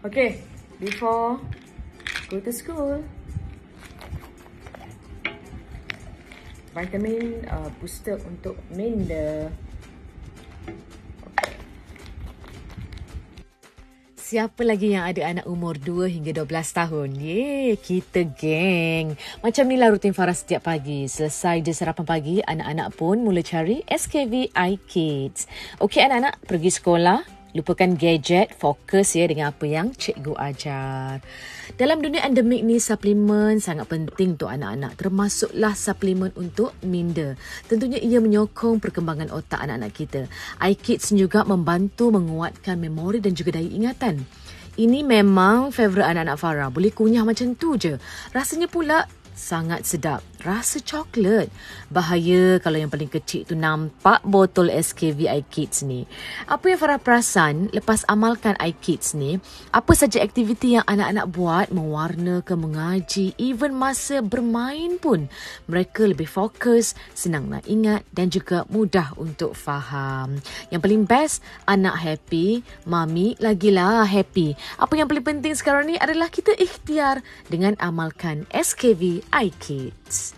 Okay, before go to school, vitamin uh, booster untuk minda. Siapa lagi yang ada anak umur 2 hingga 12 tahun? Ye, kita geng. Macam inilah rutin Farah setiap pagi. Selesai dia sarapan pagi, anak-anak pun mula cari SKV Kids. Okey anak-anak, pergi sekolah. Lupakan gadget, fokus ya dengan apa yang cikgu ajar. Dalam dunia endemik ni, suplemen sangat penting untuk anak-anak. Termasuklah suplemen untuk minda. Tentunya ia menyokong perkembangan otak anak-anak kita. iKids juga membantu menguatkan memori dan juga daya ingatan. Ini memang favorite anak-anak Farah. Boleh kunyah macam tu je. Rasanya pula sangat sedap. Rasa coklat. Bahaya kalau yang paling kecil tu nampak botol SKVI Kids ni. Apa yang Farah perasan lepas amalkan iKids ni, apa saja aktiviti yang anak-anak buat, mewarna ke mengaji, even masa bermain pun, mereka lebih fokus, senang nak ingat dan juga mudah untuk faham. Yang paling best, anak happy, mami lagilah happy. Apa yang paling penting sekarang ni adalah kita ikhtiar dengan amalkan SKVI Hi Kids.